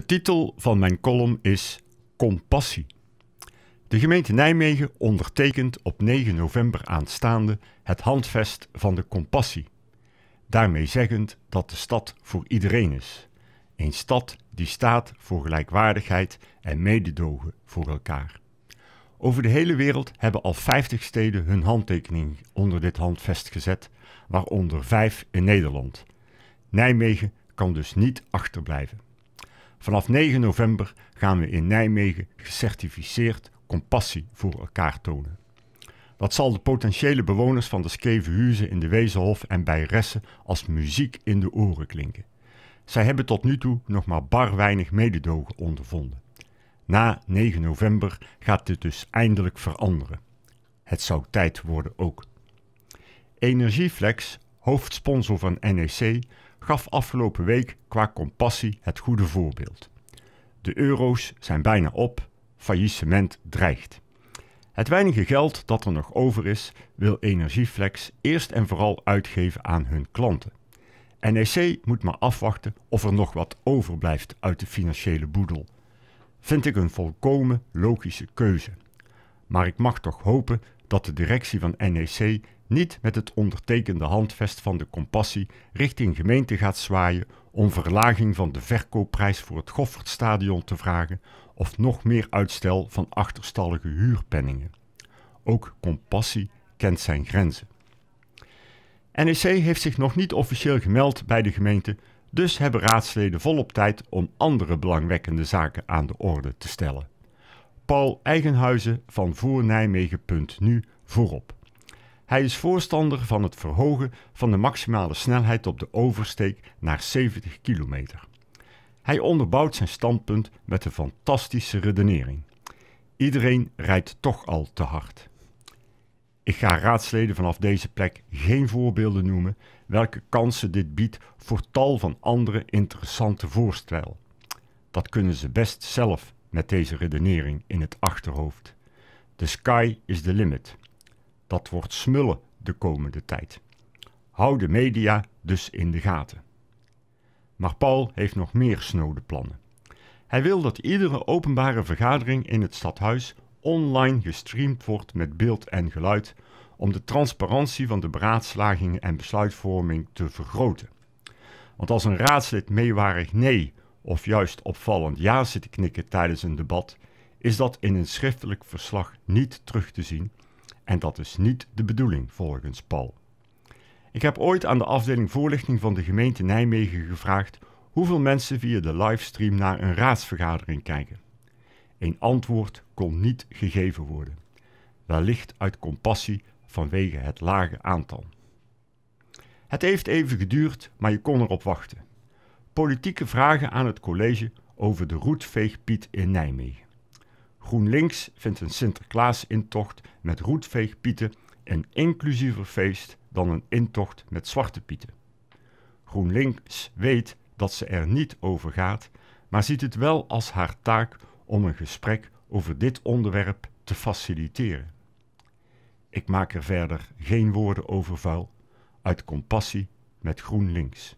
De titel van mijn column is Compassie. De gemeente Nijmegen ondertekent op 9 november aanstaande het handvest van de compassie. Daarmee zeggend dat de stad voor iedereen is. Een stad die staat voor gelijkwaardigheid en mededogen voor elkaar. Over de hele wereld hebben al 50 steden hun handtekening onder dit handvest gezet, waaronder 5 in Nederland. Nijmegen kan dus niet achterblijven. Vanaf 9 november gaan we in Nijmegen gecertificeerd compassie voor elkaar tonen. Dat zal de potentiële bewoners van de Skevenhuizen in de Wezenhof en bij Ressen als muziek in de oren klinken. Zij hebben tot nu toe nog maar bar weinig mededogen ondervonden. Na 9 november gaat dit dus eindelijk veranderen. Het zou tijd worden ook. Energieflex, hoofdsponsor van NEC, gaf afgelopen week qua compassie het goede voorbeeld. De euro's zijn bijna op, faillissement dreigt. Het weinige geld dat er nog over is, wil Energieflex eerst en vooral uitgeven aan hun klanten. NEC moet maar afwachten of er nog wat overblijft uit de financiële boedel. Vind ik een volkomen logische keuze. Maar ik mag toch hopen dat de directie van NEC niet met het ondertekende handvest van de compassie richting gemeente gaat zwaaien om verlaging van de verkoopprijs voor het Goffertstadion te vragen of nog meer uitstel van achterstallige huurpenningen. Ook compassie kent zijn grenzen. NEC heeft zich nog niet officieel gemeld bij de gemeente, dus hebben raadsleden volop tijd om andere belangwekkende zaken aan de orde te stellen. Paul Eigenhuizen van voorNijmegen.nu voorop. Hij is voorstander van het verhogen van de maximale snelheid op de oversteek naar 70 kilometer. Hij onderbouwt zijn standpunt met een fantastische redenering. Iedereen rijdt toch al te hard. Ik ga raadsleden vanaf deze plek geen voorbeelden noemen welke kansen dit biedt voor tal van andere interessante voorstellen. Dat kunnen ze best zelf met deze redenering in het achterhoofd. The sky is the limit. Dat wordt smullen de komende tijd. Hou de media dus in de gaten. Maar Paul heeft nog meer snode plannen. Hij wil dat iedere openbare vergadering in het stadhuis online gestreamd wordt met beeld en geluid om de transparantie van de beraadslagingen en besluitvorming te vergroten. Want als een raadslid meewarig nee of juist opvallend ja zitten knikken tijdens een debat, is dat in een schriftelijk verslag niet terug te zien en dat is niet de bedoeling volgens Paul. Ik heb ooit aan de afdeling voorlichting van de gemeente Nijmegen gevraagd hoeveel mensen via de livestream naar een raadsvergadering kijken. Een antwoord kon niet gegeven worden, wellicht uit compassie vanwege het lage aantal. Het heeft even geduurd, maar je kon erop wachten. Politieke vragen aan het college over de Roetveegpiet in Nijmegen. GroenLinks vindt een Sinterklaas-intocht met Roetveegpieten een inclusiever feest dan een intocht met zwarte pieten. GroenLinks weet dat ze er niet over gaat, maar ziet het wel als haar taak om een gesprek over dit onderwerp te faciliteren. Ik maak er verder geen woorden over vuil, uit compassie met GroenLinks.